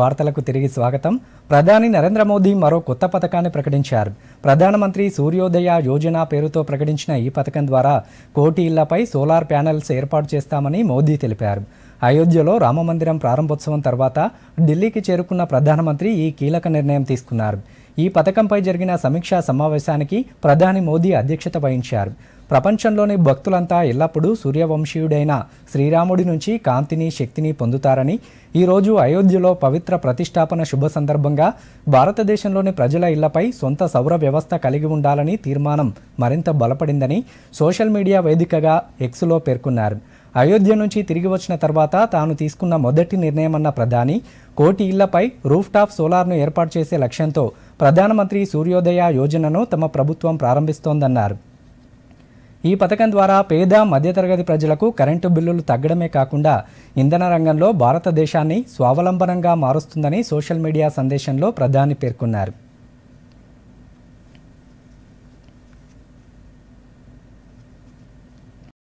వార్తలకు తిరిగి స్వాగతం ప్రధాని నరేంద్ర మోదీ మరో కొత్త పథకాన్ని ప్రకటించారు ప్రధానమంత్రి సూర్యోదయ యోజన పేరుతో ప్రకటించిన ఈ పథకం ద్వారా కోటి ఇళ్లపై సోలార్ ప్యానెల్స్ ఏర్పాటు చేస్తామని మోదీ తెలిపారు అయోధ్యలో రామమందిరం ప్రారంభోత్సవం తర్వాత ఢిల్లీకి చేరుకున్న ప్రధానమంత్రి ఈ కీలక నిర్ణయం తీసుకున్నారు ఈ పథకంపై జరిగిన సమీక్షా సమావేశానికి ప్రధాని మోదీ అధ్యక్షత వహించారు ప్రపంచంలోని భక్తులంతా ఎల్లప్పుడూ సూర్యవంశీయుడైన శ్రీరాముడి నుంచి కాంతిని శక్తిని పొందుతారని ఈరోజు అయోధ్యలో పవిత్ర ప్రతిష్టాపన శుభ సందర్భంగా భారతదేశంలోని ప్రజల ఇళ్లపై సొంత సౌర వ్యవస్థ కలిగి ఉండాలని తీర్మానం మరింత బలపడిందని సోషల్ మీడియా వేదికగా ఎక్స్లో పేర్కొన్నారు అయోధ్య నుంచి తిరిగి వచ్చిన తర్వాత తాను తీసుకున్న మొదటి నిర్ణయమన్న ప్రధాని కోటి ఇళ్లపై రూఫ్ టాప్ సోలార్ను ఏర్పాటు చేసే లక్ష్యంతో ప్రధానమంత్రి సూర్యోదయ యోజనను తమ ప్రభుత్వం ప్రారంభిస్తోందన్నారు ఈ పథకం ద్వారా పేద మధ్యతరగతి ప్రజలకు కరెంటు బిల్లులు తగ్గడమే కాకుండా ఇంధన రంగంలో భారతదేశాన్ని స్వావలంబనంగా మారుస్తుందని సోషల్ మీడియా సందేశంలో ప్రధాని పేర్కొన్నారు